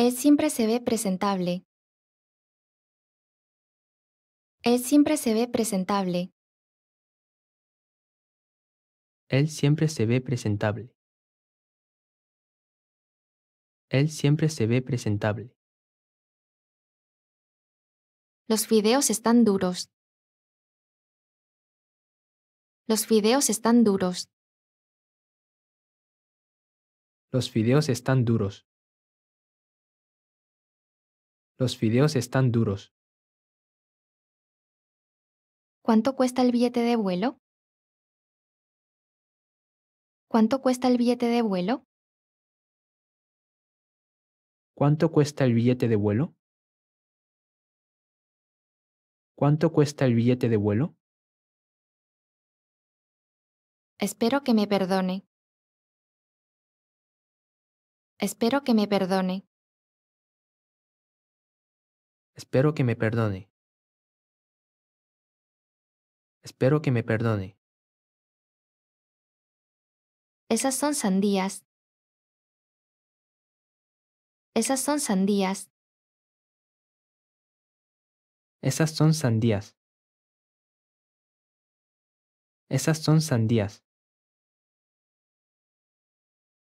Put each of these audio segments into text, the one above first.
Él siempre se ve presentable. Él siempre se ve presentable. Él siempre se ve presentable. Él siempre se ve presentable. Los fideos están duros. Los fideos están duros. Los fideos están duros. Los videos están duros. ¿Cuánto cuesta el billete de vuelo? ¿Cuánto cuesta el billete de vuelo? ¿Cuánto cuesta el billete de vuelo? ¿Cuánto cuesta el billete de vuelo? Espero que me perdone. Espero que me perdone. Espero que me perdone. Espero que me perdone. Esas son sandías. Esas son sandías. Esas son sandías. Esas son sandías.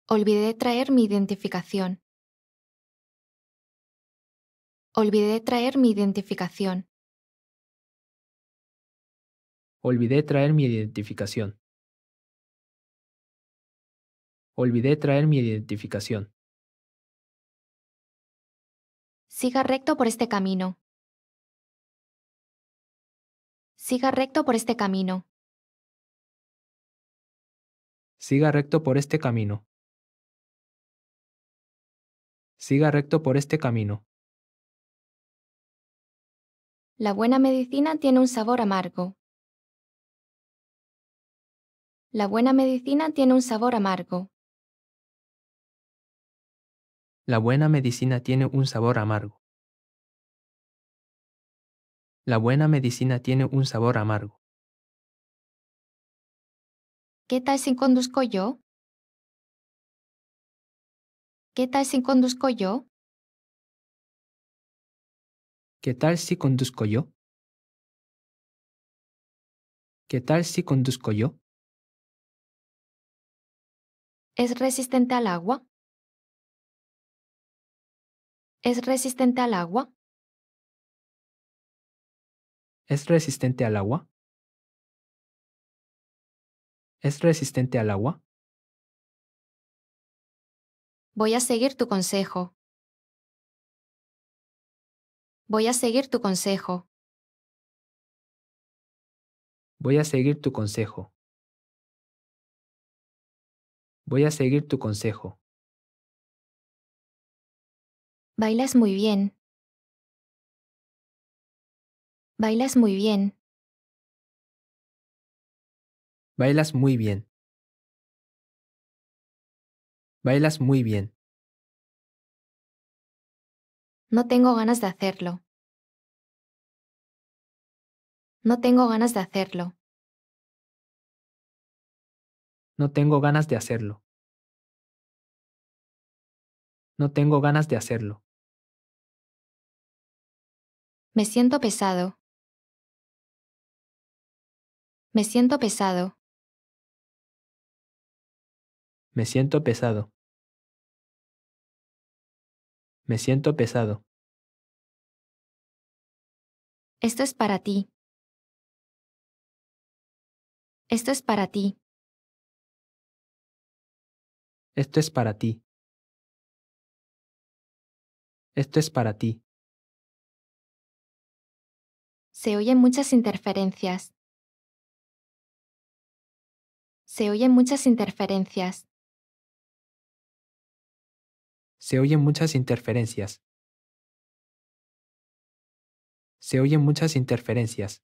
Olvidé traer mi identificación. Olvidé traer mi identificación. Olvidé traer mi identificación. Olvidé traer mi identificación. Siga recto por este camino. Siga recto por este camino. Siga recto por este camino. Siga recto por este camino. La buena medicina tiene un sabor amargo. La buena medicina tiene un sabor amargo. La buena medicina tiene un sabor amargo. La buena medicina tiene un sabor amargo. ¿Qué tal si conduzco yo? ¿Qué tal si conduzco yo? ¿Qué tal si conduzco yo? ¿Qué tal si conduzco yo? ¿Es resistente al agua? ¿Es resistente al agua? ¿Es resistente al agua? ¿Es resistente al agua? Voy a seguir tu consejo. Voy a seguir tu consejo. Voy a seguir tu consejo. Voy a seguir tu consejo. Bailas muy bien. Bailas muy bien. Bailas muy bien. Bailas muy bien. No tengo ganas de hacerlo. No tengo ganas de hacerlo. No tengo ganas de hacerlo. No tengo ganas de hacerlo. Me siento pesado. Me siento pesado. Me siento pesado. Me siento pesado. Esto es para ti. Esto es para ti. Esto es para ti. Esto es para ti. Se oyen muchas interferencias. Se oyen muchas interferencias. Se oyen muchas interferencias. Se oyen muchas interferencias.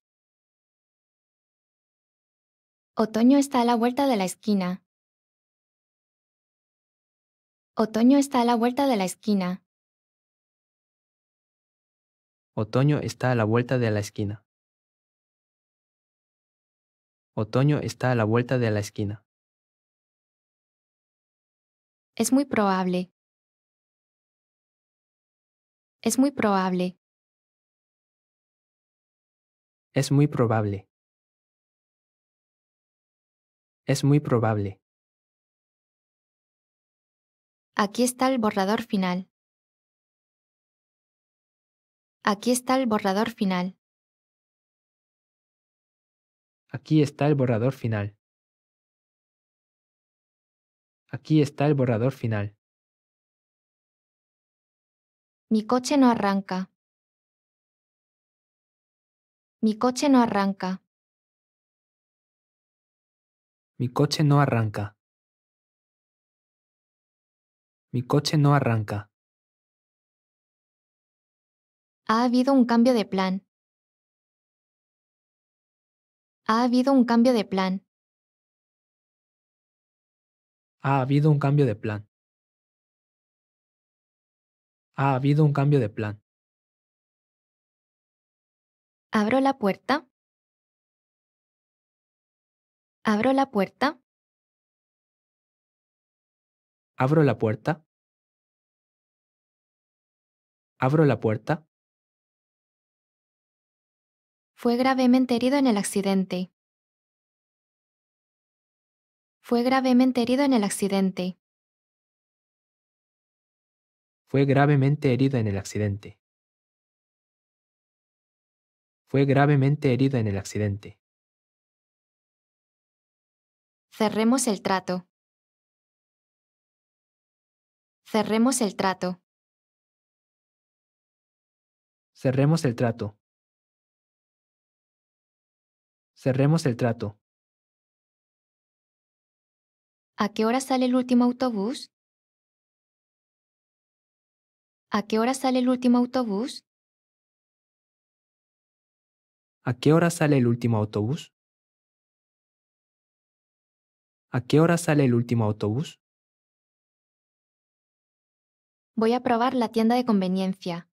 Otoño está a la vuelta de la esquina. Otoño está a la vuelta de la esquina. Otoño está a la vuelta de la esquina. Otoño está a la vuelta de la esquina. Es muy probable. Es muy probable. Es muy probable. Es muy probable. Aquí está el borrador final. Aquí está el borrador final. Aquí está el borrador final. Aquí está el borrador final. Mi coche no arranca. Mi coche no arranca. Mi coche no arranca. Mi coche no arranca. Ha habido un cambio de plan. Ha habido un cambio de plan. Ha habido un cambio de plan. Ha habido un cambio de plan. Abro la puerta. Abro la puerta. Abro la puerta. Abro la puerta. Fue gravemente herido en el accidente. Fue gravemente herido en el accidente. Fue gravemente herido en el accidente. Fue gravemente herido en el accidente. Cerremos el trato. Cerremos el trato. Cerremos el trato. Cerremos el trato. ¿A qué hora sale el último autobús? ¿A qué hora sale el último autobús? ¿A qué hora sale el último autobús? ¿A qué hora sale el último autobús? Voy a probar la tienda de conveniencia.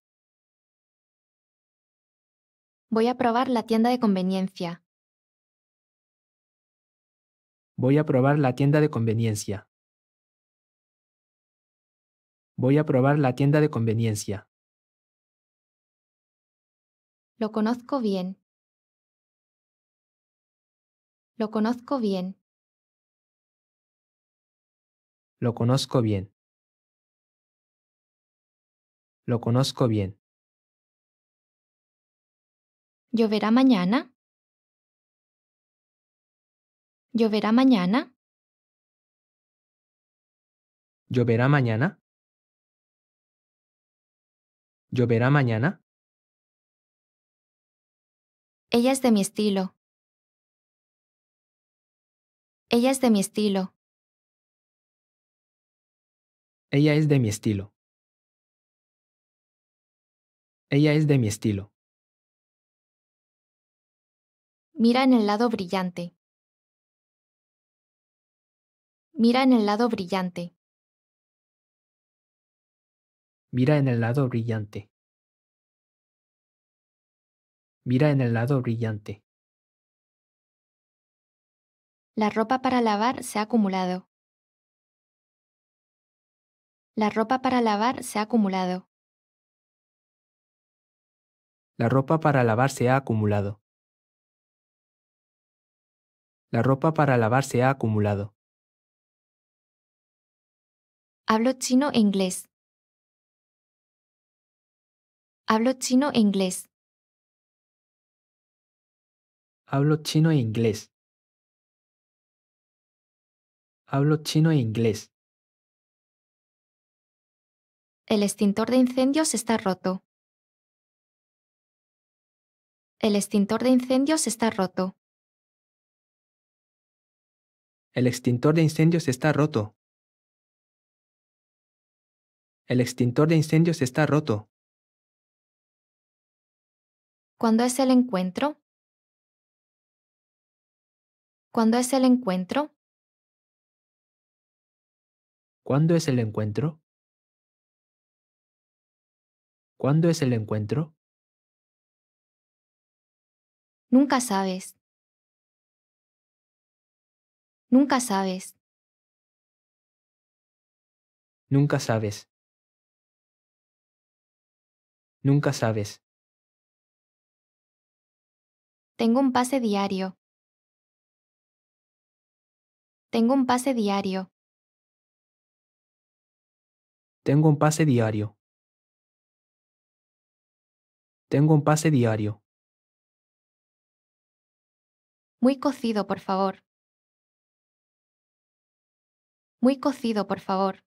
Voy a probar la tienda de conveniencia. Voy a probar la tienda de conveniencia. Voy a probar la tienda de conveniencia. Lo conozco bien. Lo conozco bien. Lo conozco bien. Lo conozco bien. ¿Lloverá mañana? ¿Lloverá mañana? ¿Lloverá mañana? ¿Lloverá mañana? Ella es de mi estilo. Ella es de mi estilo. Ella es de mi estilo. Ella es de mi estilo. Mira en el lado brillante. Mira en el lado brillante. Mira en el lado brillante. Mira en el lado brillante. La ropa para lavar se ha acumulado. La ropa para lavar se ha acumulado. La ropa para lavar se ha acumulado. La ropa para lavar se ha acumulado. Hablo chino e inglés. Hablo chino e inglés. Hablo chino e inglés. Hablo chino e inglés. El extintor de incendios está roto. El extintor de incendios está roto. El extintor de incendios está roto. El extintor de incendios está roto. ¿Cuándo es el encuentro? ¿Cuándo es el encuentro? ¿Cuándo es el encuentro? ¿Cuándo es el encuentro? Nunca sabes. Nunca sabes. Nunca sabes. Nunca sabes. Tengo un pase diario. Tengo un pase diario. Tengo un pase diario. Tengo un pase diario. Muy cocido, por favor. Muy cocido, por favor.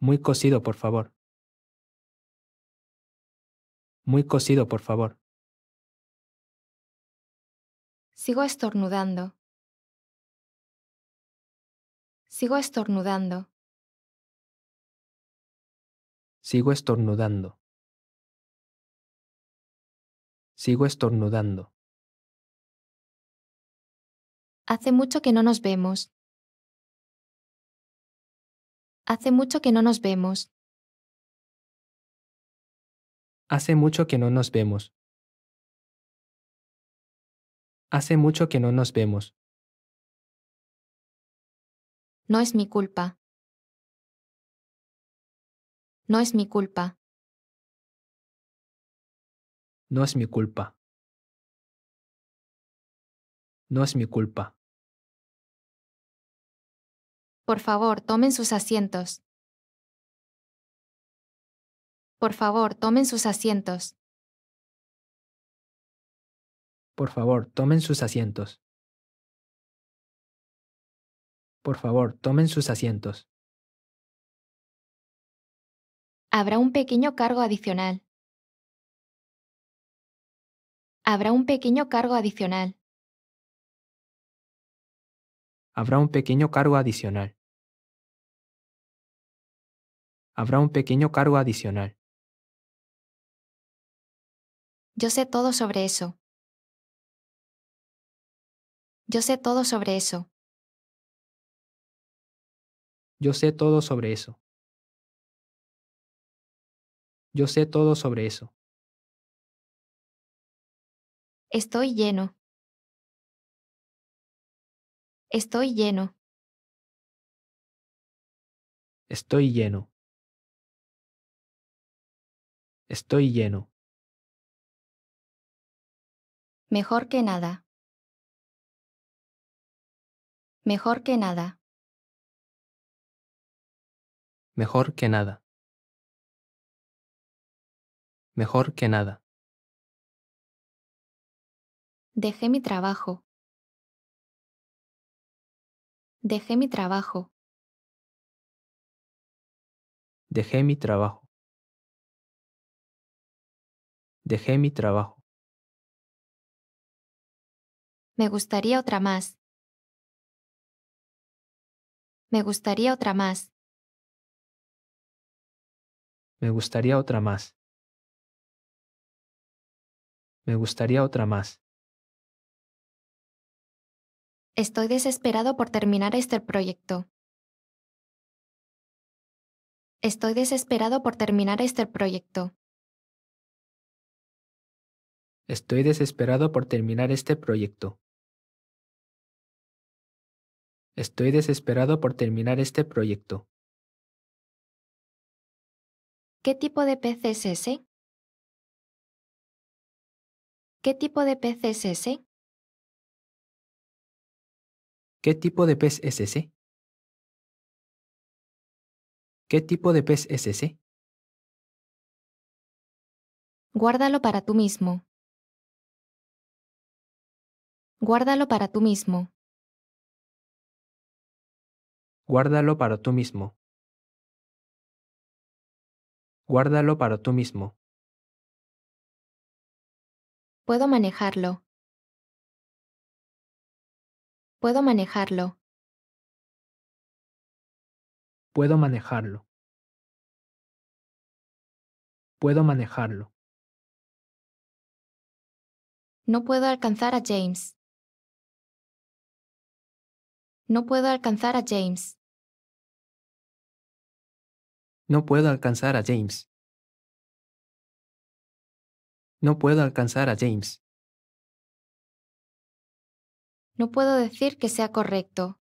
Muy cocido, por favor. Muy cocido, por favor. Sigo estornudando. Sigo estornudando. Sigo estornudando. Sigo estornudando. Hace mucho que no nos vemos. Hace mucho que no nos vemos. Hace mucho que no nos vemos. Hace mucho que no nos vemos. No es mi culpa. No es mi culpa. No es mi culpa. No es mi culpa. Por favor, tomen sus asientos. Por favor, tomen sus asientos. Por favor, tomen sus asientos. Por favor, tomen sus asientos. Habrá un pequeño cargo adicional. Habrá un pequeño cargo adicional. Habrá un pequeño cargo adicional. Habrá un pequeño cargo adicional. Yo sé todo sobre eso. Yo sé todo sobre eso. Yo sé todo sobre eso. Yo sé todo sobre eso. Estoy lleno. Estoy lleno. Estoy lleno. Estoy lleno. Mejor que nada. Mejor que nada. Mejor que nada. Mejor que nada. Dejé mi trabajo. Dejé mi trabajo. Dejé mi trabajo. Dejé mi trabajo. Me gustaría otra más. Me gustaría otra más. Me gustaría otra más. Me gustaría otra más. Estoy desesperado por terminar este proyecto. Estoy desesperado por terminar este proyecto. Estoy desesperado por terminar este proyecto. Estoy desesperado por terminar este proyecto. ¿Qué tipo de pez es ese? ¿Qué tipo de pez es ese? ¿Qué tipo de pez es ese? ¿Qué tipo de pez es ese? Guárdalo para tú mismo. Guárdalo para tú mismo. Guárdalo para tú mismo. Guárdalo para tú mismo. Puedo manejarlo. Puedo manejarlo. Puedo manejarlo. Puedo manejarlo. No puedo alcanzar a James. No puedo alcanzar a James. No puedo alcanzar a James. No puedo alcanzar a James. No puedo decir que sea correcto.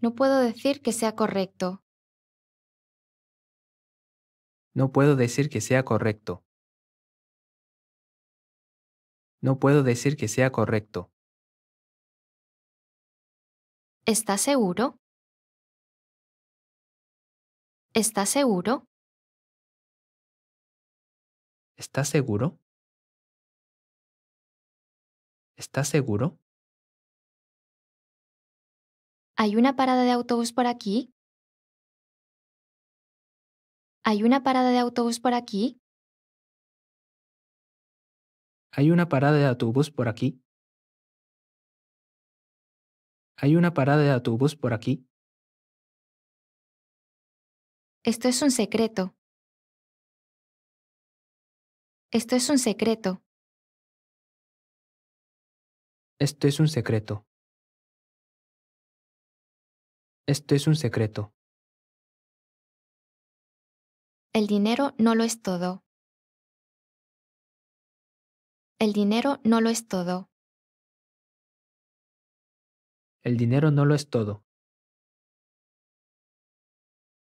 No puedo decir que sea correcto. No puedo decir que sea correcto. No puedo decir que sea correcto. ¿Estás seguro? ¿Estás seguro? ¿Estás seguro? ¿Estás seguro? ¿Hay una parada de autobús por aquí? ¿Hay una parada de autobús por aquí? ¿Hay una parada de autobús por aquí? ¿Hay una parada de autobús por aquí? Esto es un secreto. Esto es un secreto. Esto es un secreto. Esto es un secreto. El dinero no lo es todo. El dinero no lo es todo. El dinero no lo es todo.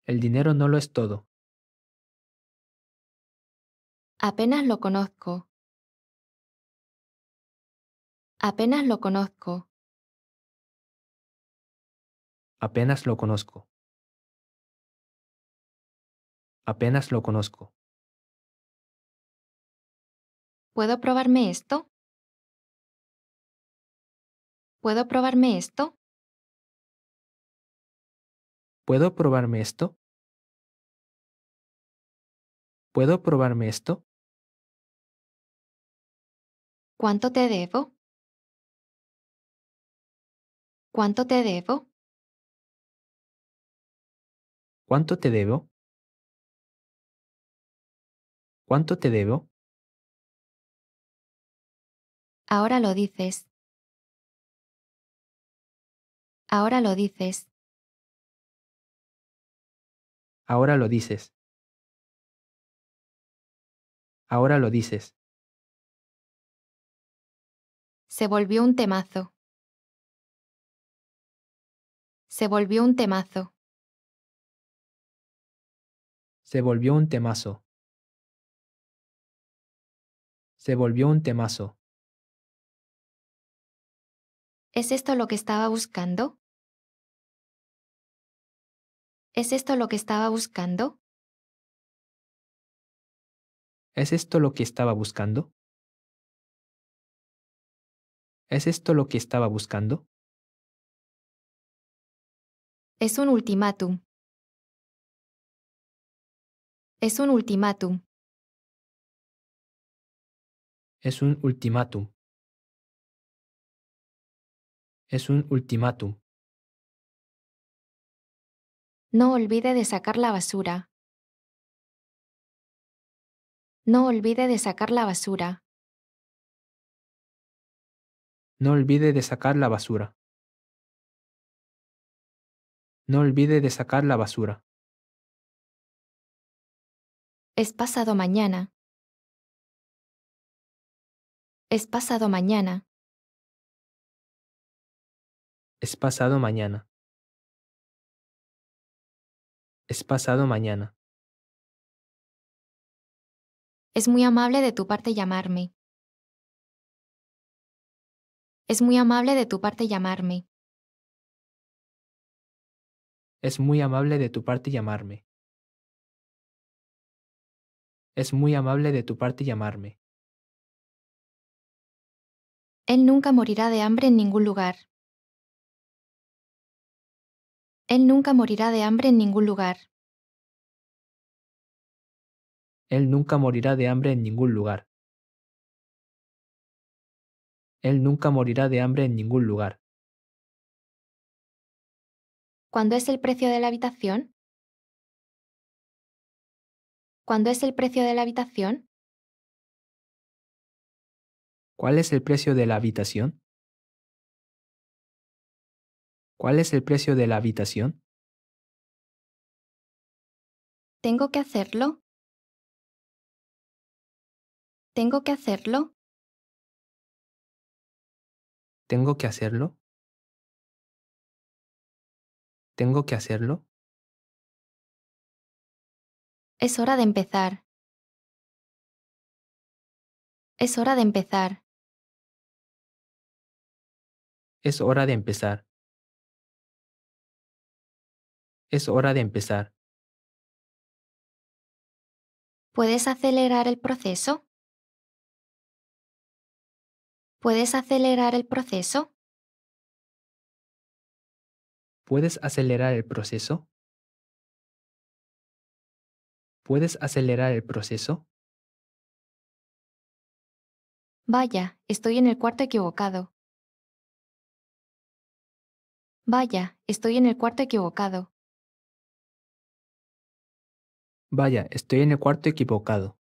El dinero no lo es todo. Apenas lo conozco. Apenas lo conozco. Apenas lo conozco. Apenas lo conozco. ¿Puedo probarme esto? ¿Puedo probarme esto? ¿Puedo probarme esto? ¿Puedo probarme esto? ¿Cuánto te debo? ¿Cuánto te debo? ¿Cuánto te debo? ¿Cuánto te debo? Ahora lo dices. Ahora lo dices. Ahora lo dices. Ahora lo dices. Se volvió un temazo. Se volvió un temazo. Se volvió un temazo. Se volvió un temazo. ¿Es esto lo que estaba buscando? ¿Es esto lo que estaba buscando? ¿Es esto lo que estaba buscando? ¿Es esto lo que estaba buscando? Es un ultimátum. Es un ultimátum. Es un ultimátum. Es un ultimátum. No olvide de sacar la basura. No olvide de sacar la basura. No olvide de sacar la basura. No olvide de sacar la basura. Es pasado mañana. Es pasado mañana. Es pasado mañana. Es pasado mañana. Es muy amable de tu parte llamarme. Es muy amable de tu parte llamarme. Es muy amable de tu parte llamarme. Es muy amable de tu parte llamarme. Él nunca morirá de hambre en ningún lugar. Él nunca morirá de hambre en ningún lugar. Él nunca morirá de hambre en ningún lugar. Él nunca morirá de hambre en ningún lugar. ¿Cuándo es el precio de la habitación? ¿Cuándo es el precio de la habitación? ¿Cuál es el precio de la habitación? ¿Cuál es el precio de la habitación? ¿Tengo que hacerlo? ¿Tengo que hacerlo? ¿Tengo que hacerlo? ¿Tengo que hacerlo? Es hora de empezar. Es hora de empezar. Es hora de empezar. Es hora de empezar. ¿Puedes acelerar el proceso? ¿Puedes acelerar el proceso? ¿Puedes acelerar el proceso? ¿Puedes acelerar el proceso? Vaya, estoy en el cuarto equivocado. Vaya, estoy en el cuarto equivocado. Vaya, estoy en el cuarto equivocado.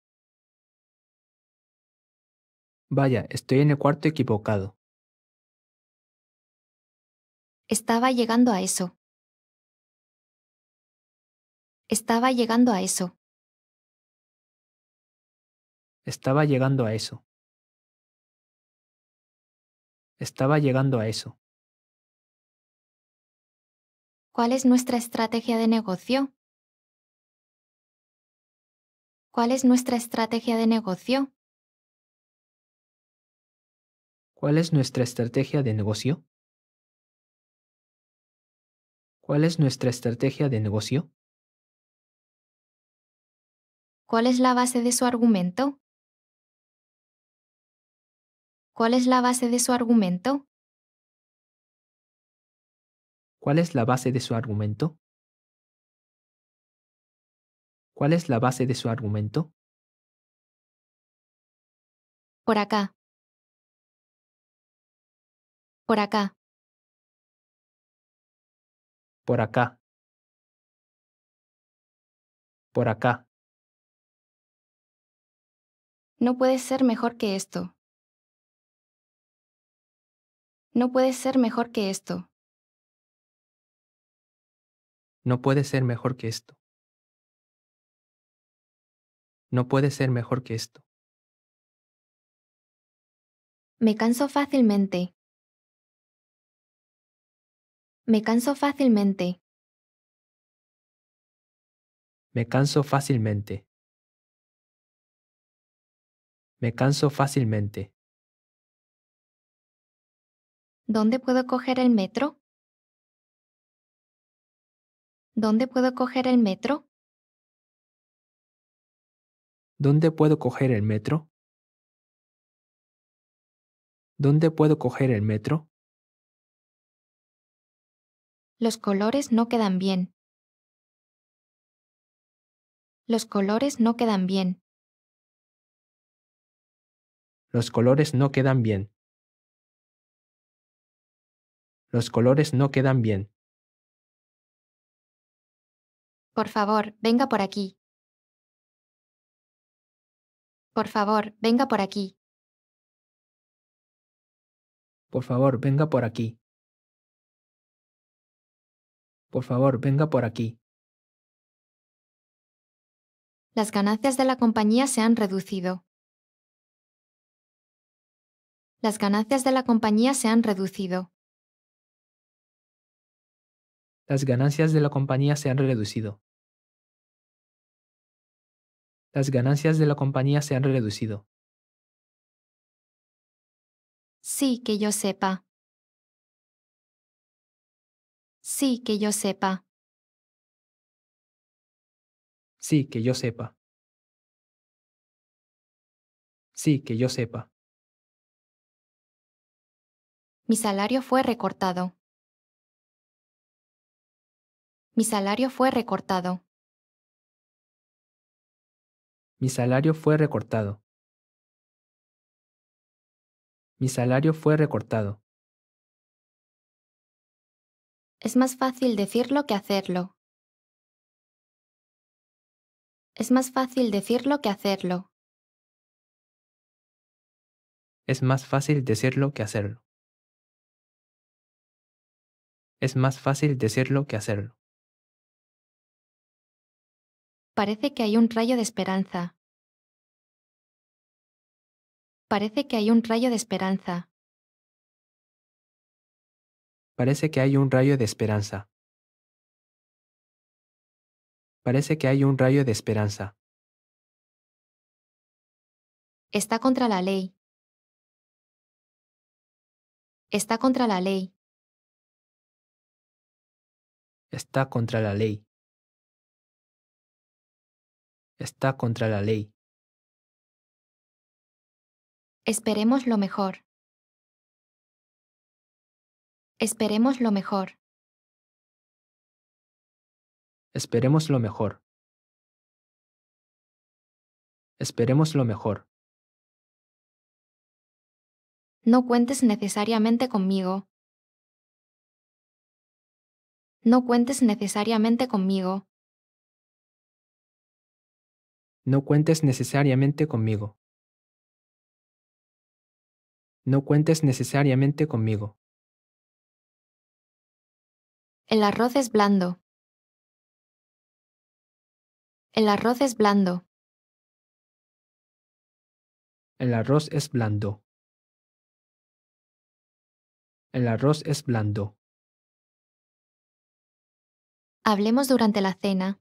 Vaya, estoy en el cuarto equivocado. Estaba llegando a eso. Estaba llegando a eso. Estaba llegando a eso. Estaba llegando a eso. ¿Cuál es nuestra estrategia de negocio? ¿Cuál es nuestra estrategia de negocio? ¿Cuál es nuestra estrategia de negocio? ¿Cuál es nuestra estrategia de negocio? ¿Cuál es la base de su argumento? ¿Cuál es la base de su argumento? ¿Cuál es la base de su argumento? ¿Cuál es la base de su argumento? Por acá. Por acá. Por acá. Por acá. No puede ser mejor que esto. No puede ser mejor que esto. No puede ser mejor que esto. No puede ser mejor que esto. Me canso fácilmente. Me canso fácilmente. Me canso fácilmente. Me canso fácilmente. ¿Dónde puedo coger el metro? ¿Dónde puedo coger el metro? ¿Dónde puedo coger el metro? ¿Dónde puedo coger el metro? Los colores no quedan bien. Los colores no quedan bien. Los colores no quedan bien. Los colores no quedan bien. Por favor, venga por aquí. Por favor, venga por aquí. Por favor, venga por aquí. Por favor, venga por aquí. Las ganancias de la compañía se han reducido. Las ganancias de la compañía se han reducido. Las ganancias de la compañía se han reducido las ganancias de la compañía se han reducido. Sí, que yo sepa. Sí, que yo sepa. Sí, que yo sepa. Sí, que yo sepa. Mi salario fue recortado. Mi salario fue recortado. Mi salario fue recortado. Mi salario fue recortado. Es más fácil decirlo que hacerlo. Es más fácil decirlo que hacerlo. Es más fácil decirlo que hacerlo. Es más fácil decirlo que hacerlo. Parece que hay un rayo de esperanza. Parece que hay un rayo de esperanza. Parece que hay un rayo de esperanza. Parece que hay un rayo de esperanza. Está contra la ley. Está contra la ley. Está contra la ley está contra la ley. Esperemos lo mejor. Esperemos lo mejor. Esperemos lo mejor. Esperemos lo mejor. No cuentes necesariamente conmigo. No cuentes necesariamente conmigo. No cuentes necesariamente conmigo. No cuentes necesariamente conmigo. El arroz es blando. El arroz es blando. El arroz es blando. El arroz es blando. Hablemos durante la cena.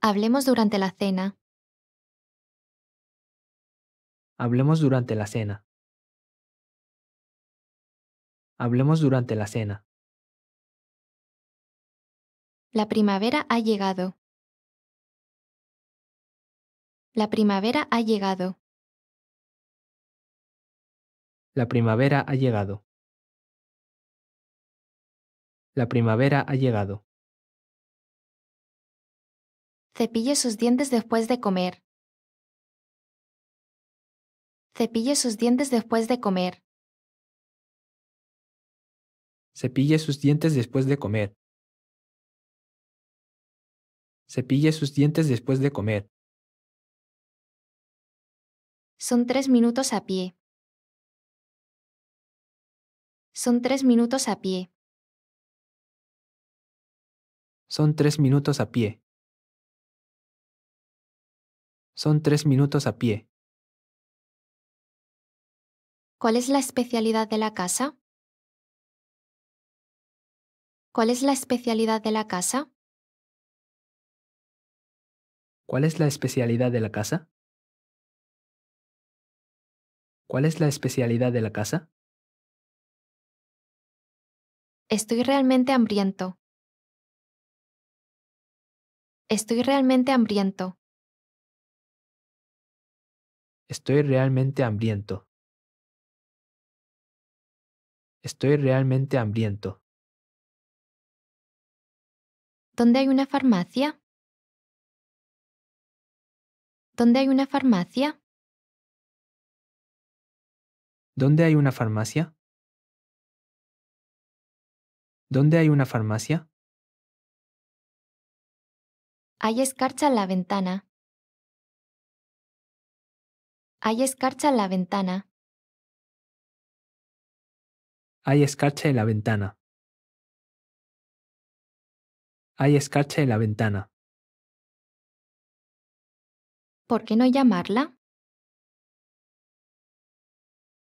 Hablemos durante la cena. Hablemos durante la cena. Hablemos durante la cena. La primavera ha llegado. La primavera ha llegado. La primavera ha llegado. La primavera ha llegado. Cepille sus dientes después de comer. Cepille sus dientes después de comer. Cepille sus dientes después de comer. Cepille sus dientes después de comer. Son tres minutos a pie. Son tres minutos a pie. Son tres minutos a pie. Son tres minutos a pie. ¿Cuál es la especialidad de la casa? ¿Cuál es la especialidad de la casa? ¿Cuál es la especialidad de la casa? ¿Cuál es la especialidad de la casa? Estoy realmente hambriento. Estoy realmente hambriento. Estoy realmente hambriento. Estoy realmente hambriento. ¿Dónde hay una farmacia? ¿Dónde hay una farmacia? ¿Dónde hay una farmacia? ¿Dónde hay una farmacia? Hay escarcha en la ventana. Hay escarcha en la ventana. Hay escarcha en la ventana. Hay escarcha en la ventana. ¿Por qué no llamarla?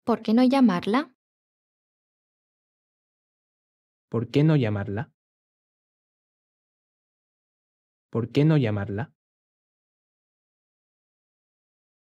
¿Por qué no llamarla? ¿Por qué no llamarla? ¿Por qué no llamarla?